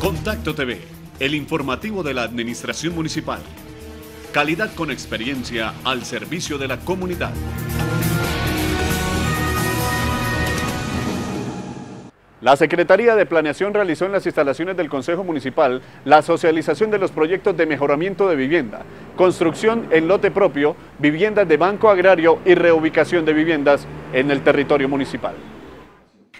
Contacto TV, el informativo de la Administración Municipal. Calidad con experiencia al servicio de la comunidad. La Secretaría de Planeación realizó en las instalaciones del Consejo Municipal la socialización de los proyectos de mejoramiento de vivienda, construcción en lote propio, viviendas de banco agrario y reubicación de viviendas en el territorio municipal.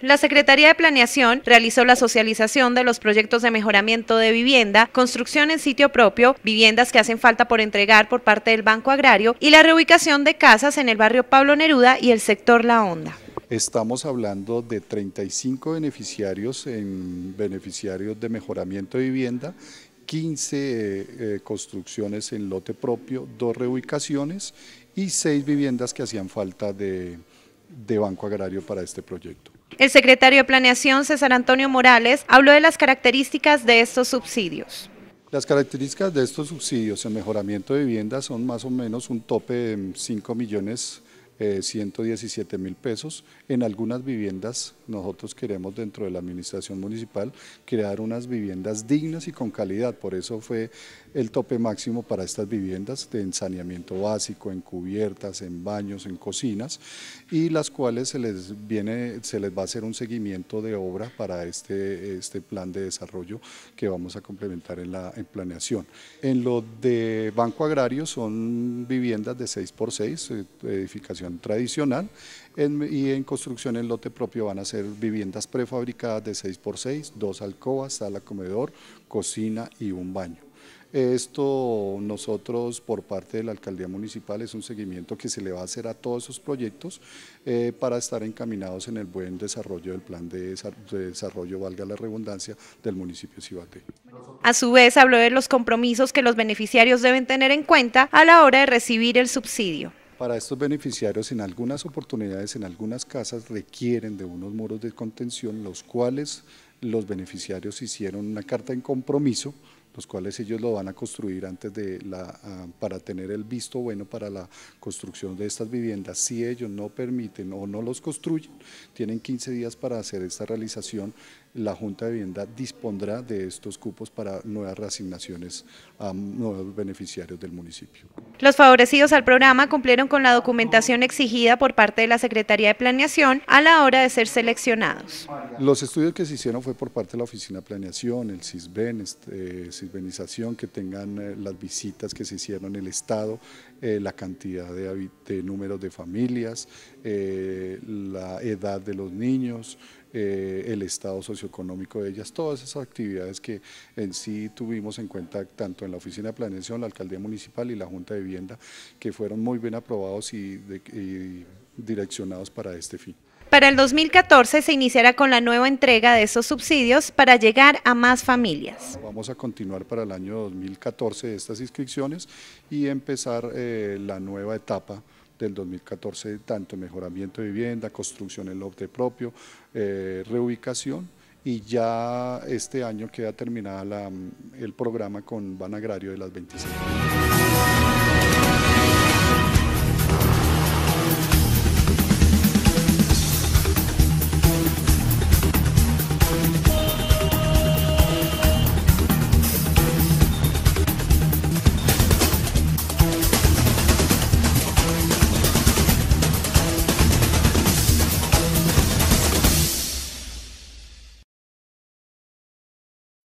La Secretaría de Planeación realizó la socialización de los proyectos de mejoramiento de vivienda, construcción en sitio propio, viviendas que hacen falta por entregar por parte del Banco Agrario y la reubicación de casas en el barrio Pablo Neruda y el sector La Onda. Estamos hablando de 35 beneficiarios en beneficiarios de mejoramiento de vivienda 15 eh, eh, construcciones en lote propio, dos reubicaciones y seis viviendas que hacían falta de Banco Agrario para este proyecto. El secretario de Planeación, César Antonio Morales, habló de las características de estos subsidios. Las características de estos subsidios en mejoramiento de viviendas son más o menos un tope de 5 millones 117 eh, mil pesos. En algunas viviendas nosotros queremos dentro de la administración municipal crear unas viviendas dignas y con calidad, por eso fue el tope máximo para estas viviendas de saneamiento básico, en cubiertas, en baños, en cocinas y las cuales se les, viene, se les va a hacer un seguimiento de obra para este, este plan de desarrollo que vamos a complementar en la planeación. En lo de Banco Agrario son viviendas de 6x6, eh, edificaciones tradicional y en construcción en lote propio van a ser viviendas prefabricadas de 6x6, dos alcobas, sala comedor, cocina y un baño. Esto nosotros por parte de la alcaldía municipal es un seguimiento que se le va a hacer a todos esos proyectos eh, para estar encaminados en el buen desarrollo del plan de, desarrollo, valga la redundancia, del municipio de A su vez habló de los compromisos que los beneficiarios deben tener en cuenta a la hora de recibir el subsidio para estos beneficiarios en algunas oportunidades, en algunas casas, requieren de unos muros de contención, los cuales los beneficiarios hicieron una carta en compromiso, los cuales ellos lo van a construir antes de la, ah, para tener el visto bueno para la construcción de estas viviendas. Si ellos no permiten o no los construyen, tienen 15 días para hacer esta realización la Junta de Vivienda dispondrá de estos cupos para nuevas reasignaciones a nuevos beneficiarios del municipio. Los favorecidos al programa cumplieron con la documentación exigida por parte de la Secretaría de Planeación a la hora de ser seleccionados. Los estudios que se hicieron fue por parte de la Oficina de Planeación, el CISBEN, este, eh, que tengan eh, las visitas que se hicieron en el Estado, eh, la cantidad de, de números de familias, la edad de los niños, eh, el estado socioeconómico de ellas, todas esas actividades que en sí tuvimos en cuenta tanto en la Oficina de Planeación, la Alcaldía Municipal y la Junta de Vivienda, que fueron muy bien aprobados y, direccionados para este fin. Para el 2014 se iniciará con la nueva entrega de esos subsidios para llegar a más familias. Vamos a continuar para el año 2014 estas inscripciones y empezar eh, la nueva etapa del 2014, tanto mejoramiento de vivienda, construcción en lote propio, eh, reubicación y ya este año queda terminada mm, el programa con Banagrario de las 25.